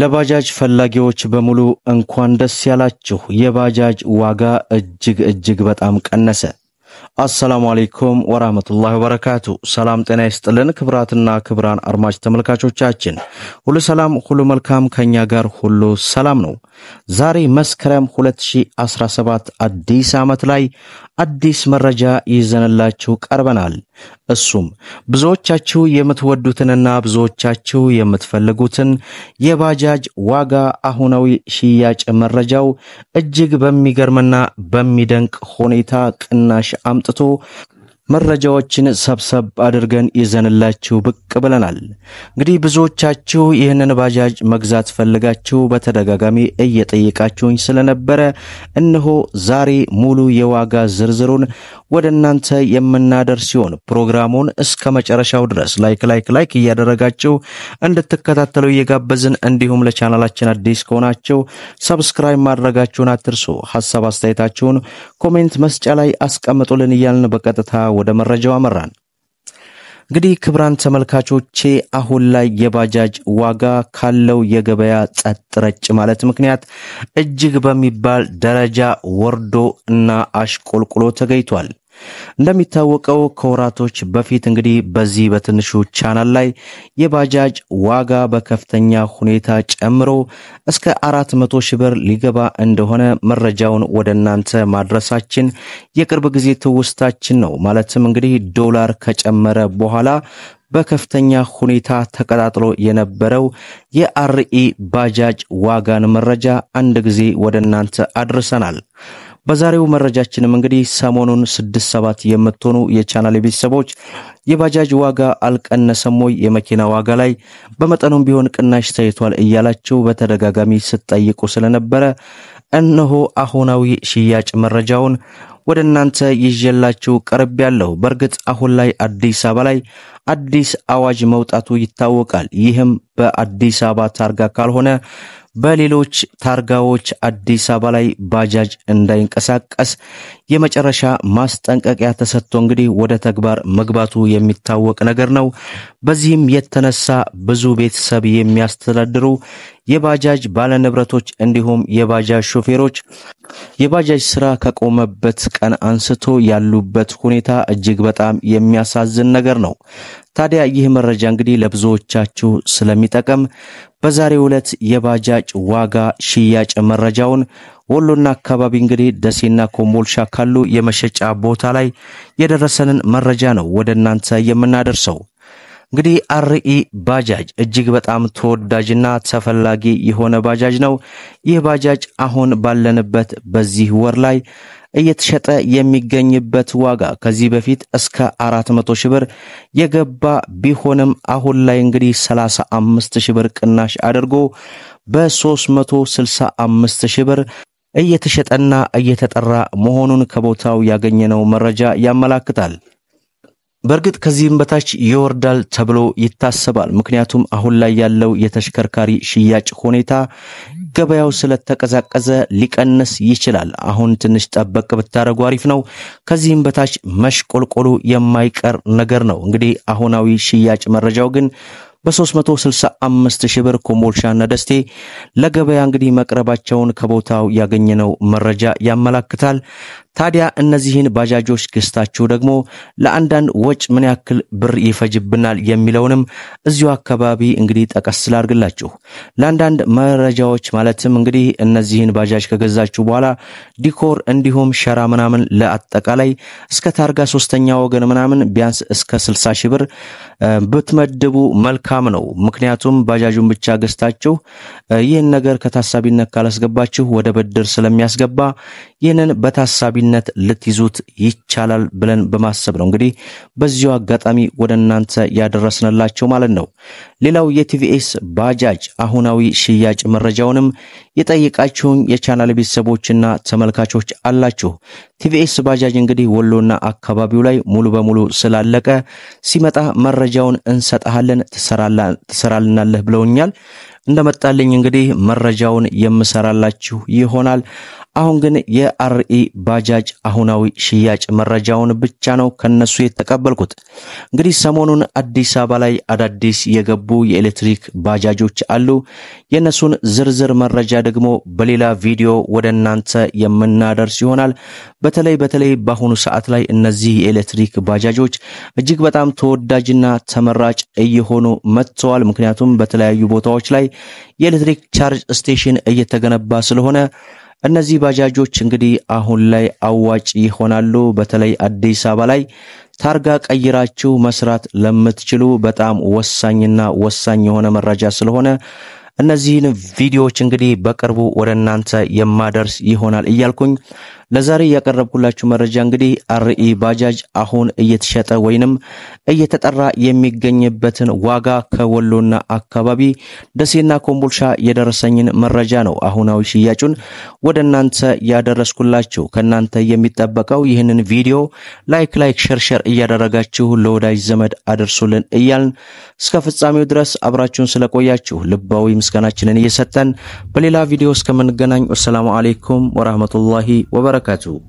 ለባጃጅ ፈላጊዎች በሙሉ እንኳን ደስ ያላችሁ። የባጃጅ ዋጋ እጅግ እጅግ በጣም ቀነሰ። አሰላሙ አለይኩም ወራህመቱላሂ ወበረካቱ። ሰላም ጤና ይስጥልን ክብራትና ክብራን አድማጭ ተመልካቾቻችን ሁሉ ሰላም ሁሉ መልካም፣ ከኛ ጋር ሁሉ ሰላም ነው። ዛሬ መስከረም 2017 አዲስ ዓመት ላይ አዲስ መረጃ ይዘንላችሁ ቀርበናል። እሱም ብዙዎቻችሁ የምትወዱትንና ብዙዎቻችሁ የምትፈልጉትን የባጃጅ ዋጋ አሁናዊ ሽያጭ መረጃው እጅግ በሚገርምና በሚደንቅ ሁኔታ ቅናሽ አምጥቶ መረጃዎችን ሰብሰብ አድርገን ይዘንላችሁ ብቅ ብለናል። እንግዲህ ብዙዎቻችሁ ይህንን ባጃጅ መግዛት ፈልጋችሁ በተደጋጋሚ እየጠየቃችሁኝ ስለነበረ እነሆ ዛሬ ሙሉ የዋጋ ዝርዝሩን ወደ እናንተ የምናደርስ ሲሆን ፕሮግራሙን እስከ መጨረሻው ድረስ ላይክ ላይክ ላይክ እያደረጋችሁ እንድትከታተሉ እየጋበዝን እንዲሁም ለቻናላችን አዲስ ከሆናችሁ ሰብስክራይብ ማድረጋችሁን አትርሱ። ሀሳብ አስተያየታችሁን ኮሜንት መስጫ ላይ አስቀምጡልን እያልን በቀጥታ ወደ መረጃው አመራን። እንግዲህ ክብራን ተመልካቾቼ አሁን ላይ የባጃጅ ዋጋ ካለው የገበያ ጸጥ ረጭ ማለት ምክንያት እጅግ በሚባል ደረጃ ወርዶ እና አሽቆልቁሎ ተገኝቷል። እንደሚታወቀው ከወራቶች በፊት እንግዲህ በዚህ በትንሹ ቻናል ላይ የባጃጅ ዋጋ በከፍተኛ ሁኔታ ጨምሮ እስከ 400 ሺህ ብር ሊገባ እንደሆነ መረጃውን ወደ እናንተ ማድረሳችን የቅርብ ጊዜ ትውስታችን ነው። ማለትም እንግዲህ ዶላር ከጨመረ በኋላ በከፍተኛ ሁኔታ ተቀጣጥሎ የነበረው የአርኢ ባጃጅ ዋጋን መረጃ አንድ ጊዜ ወደ እናንተ አድርሰናል። በዛሬው መረጃችንም እንግዲህ ሰሞኑን ስድስት ሰባት የምትሆኑ የቻናል ቤተሰቦች የባጃጅ ዋጋ አልቀነሰም ወይ፣ የመኪና ዋጋ ላይ በመጠኑም ቢሆን ቅናሽ ታይቷል እያላችሁ በተደጋጋሚ ስትጠይቁ ስለነበረ እነሆ አሁናዊ ሽያጭ መረጃውን ወደ እናንተ ይዤላችሁ ቀርብ ያለሁ። በእርግጥ አሁን ላይ አዲስ አበባ ላይ አዲስ አዋጅ መውጣቱ ይታወቃል። ይህም በአዲስ አበባ ታርጋ ካልሆነ በሌሎች ታርጋዎች አዲስ አበባ ላይ ባጃጅ እንዳይንቀሳቀስ የመጨረሻ ማስጠንቀቂያ ተሰጥቶ እንግዲህ ወደ ተግባር መግባቱ የሚታወቅ ነገር ነው። በዚህም የተነሳ ብዙ ቤተሰብ የሚያስተዳድሩ የባጃጅ ባለንብረቶች እንዲሁም የባጃጅ ሾፌሮች የባጃጅ ስራ ከቆመበት ቀን አንስቶ ያሉበት ሁኔታ እጅግ በጣም የሚያሳዝን ነገር ነው። ታዲያ ይህ መረጃ እንግዲህ ለብዙዎቻችሁ ስለሚጠቅም በዛሬው ዕለት የባጃጅ ዋጋ ሽያጭ መረጃውን ወሎና አካባቢ እንግዲህ ደሴና ኮምቦልሻ ካሉ የመሸጫ ቦታ ላይ የደረሰንን መረጃ ነው ወደ እናንተ የምናደርሰው። እንግዲህ አርኢ ባጃጅ እጅግ በጣም ተወዳጅና ተፈላጊ የሆነ ባጃጅ ነው። ይህ ባጃጅ አሁን ባለንበት በዚህ ወር ላይ እየተሸጠ የሚገኝበት ዋጋ ከዚህ በፊት እስከ 400 ሺህ ብር የገባ ቢሆንም አሁን ላይ እንግዲህ 35 ሺህ ብር ቅናሽ አድርጎ በ365 ሺህ ብር እየተሸጠና እየተጠራ መሆኑን ከቦታው ያገኘነው መረጃ ያመላክታል። በእርግጥ ከዚህም በታች ይወርዳል ተብሎ ይታሰባል። ምክንያቱም አሁን ላይ ያለው የተሽከርካሪ ሽያጭ ሁኔታ ገበያው ስለተቀዛቀዘ ሊቀንስ ይችላል። አሁን ትንሽ ጠበቅ ብታደረጉ አሪፍ ነው። ከዚህም በታች መሽቆልቆሉ የማይቀር ነገር ነው። እንግዲህ አሁናዊ ሽያጭ መረጃው ግን በ365 ሺህ ብር ኮምቦልቻና ደስቴ ለገበያ እንግዲህ መቅረባቸውን ከቦታው ያገኘነው መረጃ ያመላክታል። ታዲያ እነዚህን ባጃጆች ገዝታችሁ ደግሞ ለአንዳንድ ወጭ ምን ያክል ብር ይፈጅብናል የሚለውንም እዚሁ አካባቢ እንግዲህ ጠቀስ ስላርግላችሁ ለአንዳንድ መረጃዎች ማለትም እንግዲህ እነዚህን ባጃጅ ከገዛችሁ በኋላ ዲኮር እንዲሁም ሸራ ምናምን ለአጠቃላይ እስከ ታርጋ ሶስተኛ ወገን ምናምን ቢያንስ እስከ 60 ሺህ ብር ብትመድቡ መልካም ነው። ምክንያቱም ባጃጁን ብቻ ገዝታችሁ ይህን ነገር ከታሳቢነት ካላስገባችሁ ወደ ብድር ስለሚያስገባ ይህንን በታሳቢ በዋቢነት ልትይዙት ይቻላል ብለን በማሰብ ነው እንግዲህ በዚሁ አጋጣሚ ወደ እናንተ ያደረስንላቸው ማለት ነው። ሌላው የቲቪኤስ ባጃጅ አሁናዊ ሽያጭ መረጃውንም የጠየቃችሁን የቻናል ቤተሰቦችና ተመልካቾች አላችሁ። ቲቪኤስ ባጃጅ እንግዲህ ወሎና አካባቢው ላይ ሙሉ በሙሉ ስላለቀ ሲመጣ መረጃውን እንሰጠሃለን ትሰራልናለህ ብለውኛል። እንደመጣልኝ እንግዲህ መረጃውን የምሰራላችሁ ይሆናል። አሁን ግን የአርኢ ባጃጅ አሁናዊ ሽያጭ መረጃውን ብቻ ነው ከነሱ የተቀበልኩት። እንግዲህ ሰሞኑን አዲስ አበባ ላይ አዳዲስ የገቡ የኤሌክትሪክ ባጃጆች አሉ። የእነሱን ዝርዝር መረጃ ደግሞ በሌላ ቪዲዮ ወደ እናንተ የምናደርስ ይሆናል። በተለይ በተለይ በአሁኑ ሰዓት ላይ እነዚህ የኤሌክትሪክ ባጃጆች እጅግ በጣም ተወዳጅና ተመራጭ እየሆኑ መጥተዋል። ምክንያቱም በተለያዩ ቦታዎች ላይ የኤሌክትሪክ ቻርጅ ስቴሽን እየተገነባ ስለሆነ እነዚህ ባጃጆች እንግዲህ አሁን ላይ አዋጭ ይሆናሉ። በተለይ አዲስ አበባ ላይ ታርጋ ቀይራችሁ መስራት ለምትችሉ በጣም ወሳኝና ወሳኝ የሆነ መረጃ ስለሆነ እነዚህን ቪዲዮዎች እንግዲህ በቅርቡ ወደ እናንተ የማደርስ ይሆናል እያልኩኝ ለዛሬ ያቀረብኩላችሁ መረጃ እንግዲህ አርኢ ባጃጅ አሁን እየተሸጠ ወይንም እየተጠራ የሚገኝበትን ዋጋ ከወሎና አካባቢ ደሴና ኮምቦልሻ የደረሰኝን መረጃ ነው። አሁናዊ ሽያጩን ወደ እናንተ ያደረስኩላችሁ። ከእናንተ የሚጠበቀው ይህንን ቪዲዮ ላይክ ላይክ ሸርሸር እያደረጋችሁ ለወዳጅ ዘመድ አድርሱልን እያልን እስከ ፍጻሜው ድረስ አብራችሁን ስለቆያችሁ ልባዊ ምስጋናችንን እየሰጠን በሌላ ቪዲዮ እስከምንገናኝ ወሰላሙ አሌይኩም ወራህመቱላሂ ወበረካቱ 盖住。